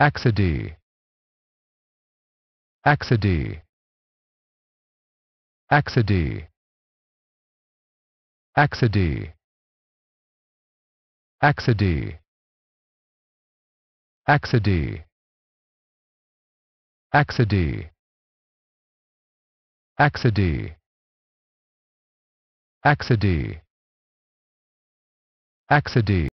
Axidy. Axidy. Axidy. Axidy. Axidy. Axidy. Axidy. Axidy. Axidy. Axidy.